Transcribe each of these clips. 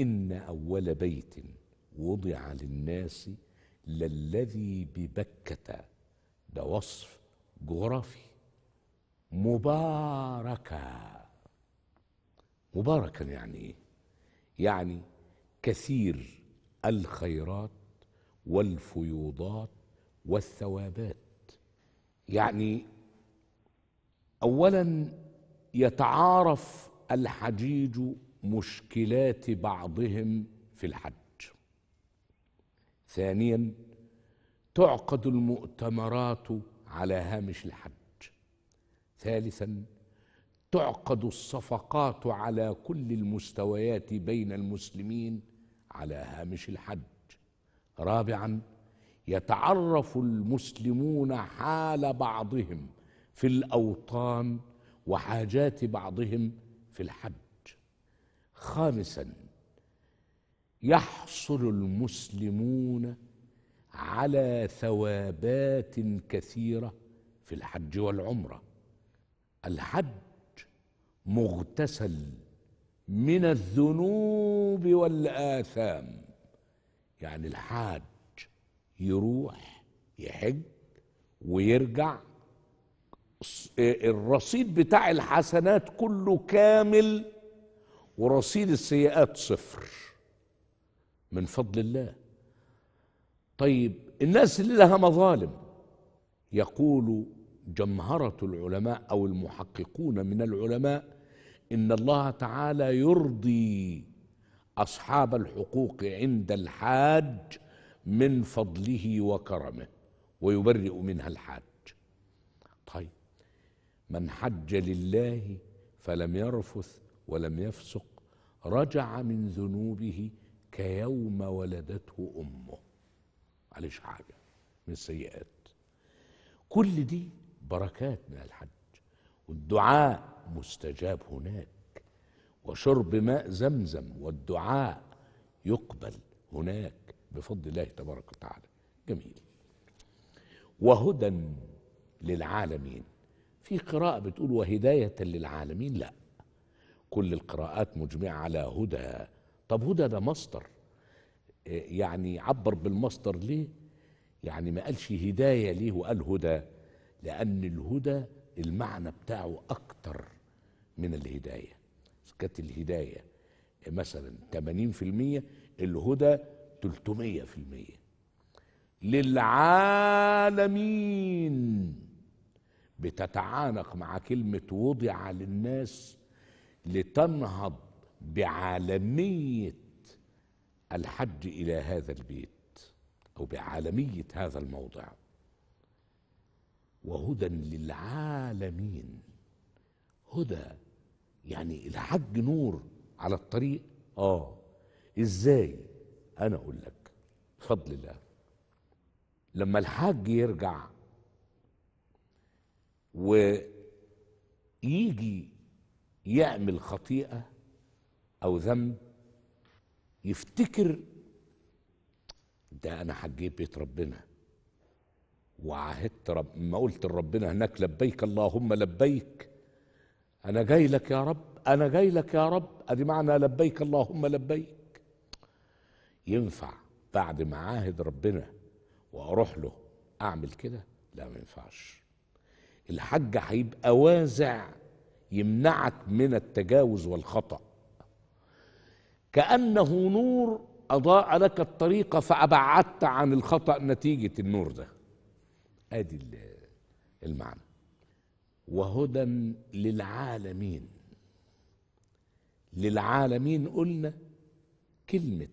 إن أول بيت وضع للناس للذي ببكة ده وصف جغرافي مباركا مباركا يعني إيه؟ يعني كثير الخيرات والفيوضات والثوابات يعني أولا يتعارف الحجيج مشكلات بعضهم في الحج ثانيا تعقد المؤتمرات على هامش الحج ثالثا تعقد الصفقات على كل المستويات بين المسلمين على هامش الحج رابعا يتعرف المسلمون حال بعضهم في الاوطان وحاجات بعضهم في الحج خامسا يحصل المسلمون على ثوابات كثيره في الحج والعمره الحج مغتسل من الذنوب والاثام يعني الحاج يروح يحج ويرجع الرصيد بتاع الحسنات كله كامل ورصيد السيئات صفر من فضل الله طيب الناس اللي لها مظالم يقول جمهرة العلماء أو المحققون من العلماء إن الله تعالى يرضي أصحاب الحقوق عند الحاج من فضله وكرمه ويبرئ منها الحاج طيب من حج لله فلم يرفث ولم يفسق رجع من ذنوبه كيوم ولدته امه معلش حاجه من السيئات كل دي بركات من الحج والدعاء مستجاب هناك وشرب ماء زمزم والدعاء يقبل هناك بفضل الله تبارك وتعالى جميل وهدى للعالمين في قراءة بتقول وهداية للعالمين لا كل القراءات مجمعة على هدى طب هدى ده مصدر يعني عبر بالمصدر ليه يعني ما قالش هداية ليه وقال هدى لأن الهدى المعنى بتاعه أكتر من الهداية كانت الهداية مثلا 80% الهدى 300% للعالمين بتتعانق مع كلمة وضع للناس لتنهض بعالميه الحج الى هذا البيت او بعالميه هذا الموضع وهدى للعالمين هدى يعني الحج نور على الطريق اه ازاي انا اقول لك فضل الله لما الحاج يرجع ويجي يعمل خطيئة أو ذنب يفتكر ده أنا حجيت بيت ربنا وعهدت رب ما قلت لربنا هناك لبيك اللهم لبيك أنا جاي لك يا رب أنا جاي لك يا رب أدي معنى لبيك اللهم لبيك ينفع بعد ما عاهد ربنا وأروح له أعمل كده لا ما ينفعش الحج هيبقى وازع يمنعك من التجاوز والخطأ كأنه نور أضاء لك الطريق فأبعدت عن الخطأ نتيجة النور ده أدي المعنى وهدى للعالمين للعالمين قلنا كلمة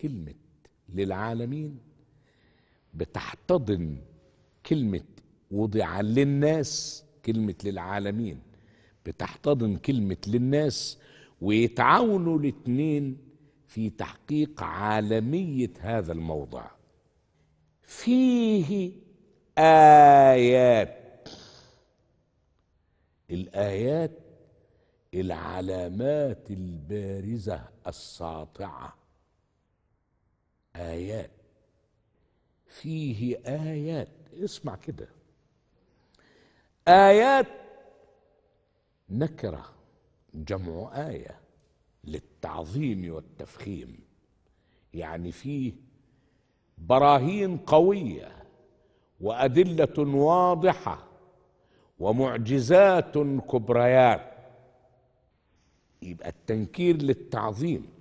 كلمة للعالمين بتحتضن كلمة وضع للناس كلمة للعالمين بتحتضن كلمة للناس ويتعاونوا الاتنين في تحقيق عالمية هذا الموضع فيه آيات الآيات العلامات البارزة الساطعة آيات فيه آيات اسمع كده آيات نكرة جمع آية للتعظيم والتفخيم يعني فيه براهين قوية وأدلة واضحة ومعجزات كبريات يبقى التنكير للتعظيم